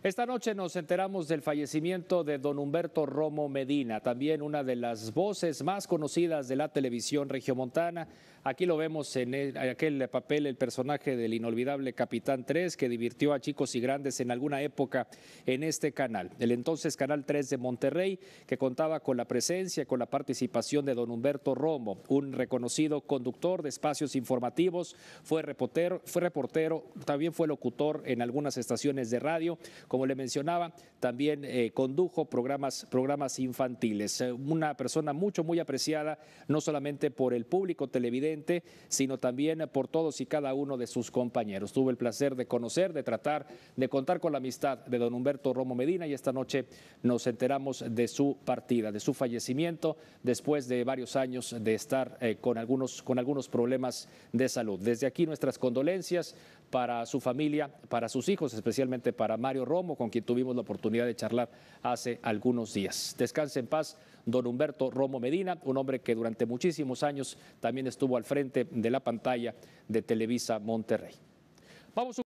Esta noche nos enteramos del fallecimiento de don Humberto Romo Medina, también una de las voces más conocidas de la televisión regiomontana. Aquí lo vemos en, aquel papel, el personaje del inolvidable Capitán 3, que divirtió a chicos y grandes en alguna época en este canal, el entonces Canal 3 de Monterrey, que contaba con la presencia, y con la participación de don Humberto Romo, un reconocido conductor de espacios informativos, fue reportero, fue reportero también fue locutor en algunas estaciones de radio como le mencionaba, también eh, condujo programas, programas infantiles. Eh, una persona mucho, muy apreciada, no solamente por el público televidente, sino también por todos y cada uno de sus compañeros. Tuve el placer de conocer, de tratar, de contar con la amistad de don Humberto Romo Medina y esta noche nos enteramos de su partida, de su fallecimiento después de varios años de estar eh, con, algunos, con algunos problemas de salud. Desde aquí nuestras condolencias para su familia, para sus hijos, especialmente para Mario Romo con quien tuvimos la oportunidad de charlar hace algunos días. Descanse en paz, don Humberto Romo Medina, un hombre que durante muchísimos años también estuvo al frente de la pantalla de Televisa Monterrey. Vamos